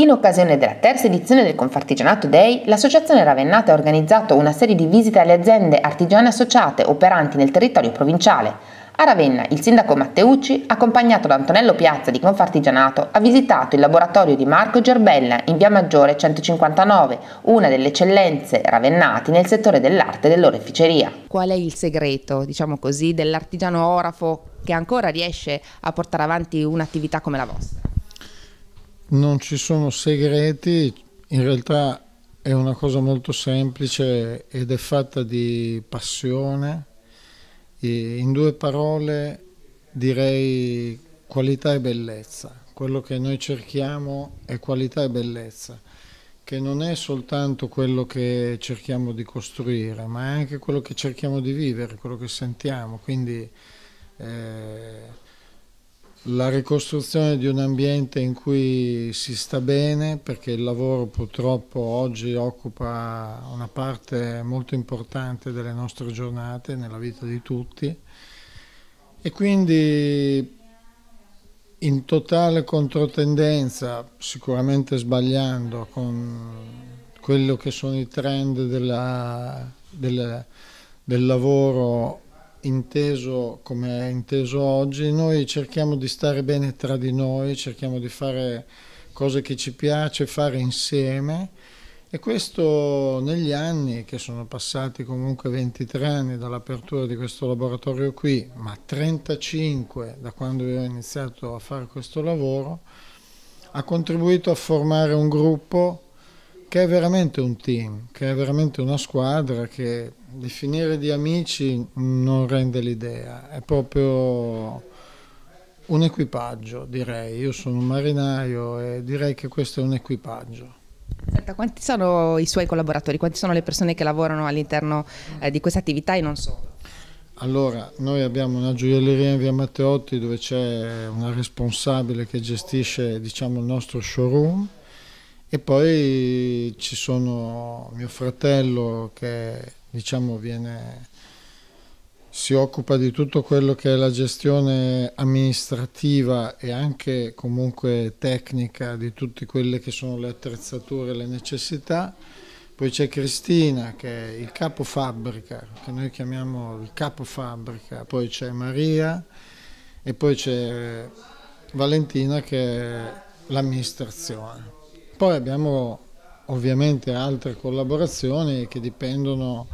In occasione della terza edizione del Confartigianato Day, l'Associazione Ravennate ha organizzato una serie di visite alle aziende artigiane associate operanti nel territorio provinciale. A Ravenna il sindaco Matteucci, accompagnato da Antonello Piazza di Confartigianato, ha visitato il laboratorio di Marco Gerbella in via Maggiore 159, una delle eccellenze ravennati nel settore dell'arte e dell'oreficeria. Qual è il segreto, diciamo così, dell'artigiano orafo che ancora riesce a portare avanti un'attività come la vostra? non ci sono segreti, in realtà è una cosa molto semplice ed è fatta di passione. E in due parole direi qualità e bellezza. Quello che noi cerchiamo è qualità e bellezza, che non è soltanto quello che cerchiamo di costruire, ma è anche quello che cerchiamo di vivere, quello che sentiamo. Quindi eh, la ricostruzione di un ambiente in cui si sta bene perché il lavoro purtroppo oggi occupa una parte molto importante delle nostre giornate nella vita di tutti e quindi in totale controtendenza, sicuramente sbagliando con quello che sono i trend della, della, del lavoro inteso come è inteso oggi, noi cerchiamo di stare bene tra di noi, cerchiamo di fare cose che ci piace fare insieme e questo negli anni che sono passati comunque 23 anni dall'apertura di questo laboratorio qui, ma 35 da quando io ho iniziato a fare questo lavoro, ha contribuito a formare un gruppo che è veramente un team, che è veramente una squadra che definire di amici non rende l'idea, è proprio un equipaggio direi, io sono un marinaio e direi che questo è un equipaggio. Senta, quanti sono i suoi collaboratori, quante sono le persone che lavorano all'interno eh, di questa attività e non solo? Allora, noi abbiamo una gioielleria in via Matteotti dove c'è una responsabile che gestisce diciamo, il nostro showroom, e poi ci sono mio fratello che diciamo viene, si occupa di tutto quello che è la gestione amministrativa e anche comunque tecnica di tutte quelle che sono le attrezzature e le necessità. Poi c'è Cristina che è il capo fabbrica, che noi chiamiamo il capo fabbrica, poi c'è Maria e poi c'è Valentina che è l'amministrazione. Poi abbiamo ovviamente altre collaborazioni che dipendono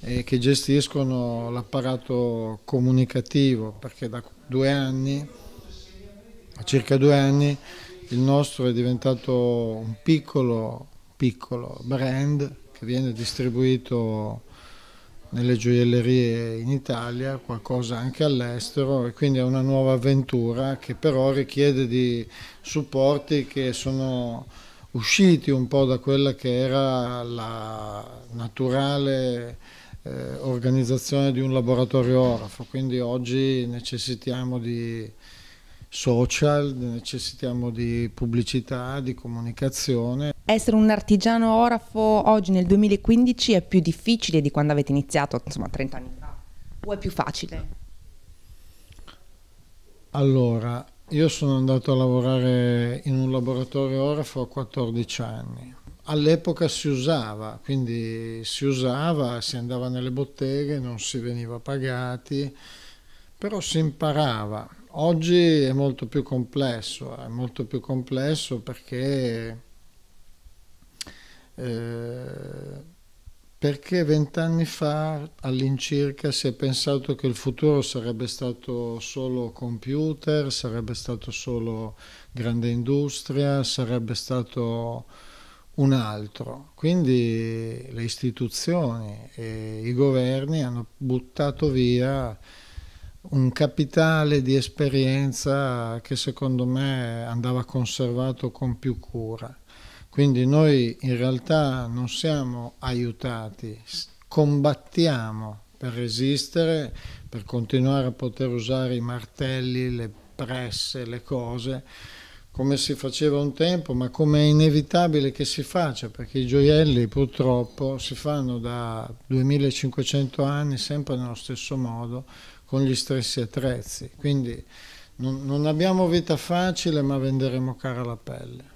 e che gestiscono l'apparato comunicativo perché da due anni, a circa due anni, il nostro è diventato un piccolo, piccolo brand che viene distribuito nelle gioiellerie in Italia, qualcosa anche all'estero e quindi è una nuova avventura che però richiede di supporti che sono usciti un po' da quella che era la naturale eh, organizzazione di un laboratorio orafo, quindi oggi necessitiamo di social, necessitiamo di pubblicità, di comunicazione. Essere un artigiano orafo oggi nel 2015 è più difficile di quando avete iniziato, insomma 30 anni fa, o è più facile? Allora, io sono andato a lavorare in un laboratorio orafo a 14 anni. All'epoca si usava, quindi si usava, si andava nelle botteghe, non si veniva pagati, però si imparava. Oggi è molto più complesso, eh, è molto più complesso perché eh, perché vent'anni fa all'incirca si è pensato che il futuro sarebbe stato solo computer, sarebbe stato solo grande industria, sarebbe stato un altro. Quindi le istituzioni e i governi hanno buttato via un capitale di esperienza che secondo me andava conservato con più cura. Quindi noi in realtà non siamo aiutati, combattiamo per resistere, per continuare a poter usare i martelli, le presse, le cose, come si faceva un tempo, ma come è inevitabile che si faccia, perché i gioielli purtroppo si fanno da 2500 anni sempre nello stesso modo, con gli stessi attrezzi. Quindi non, abbiamo vita facile, ma venderemo cara la pelle.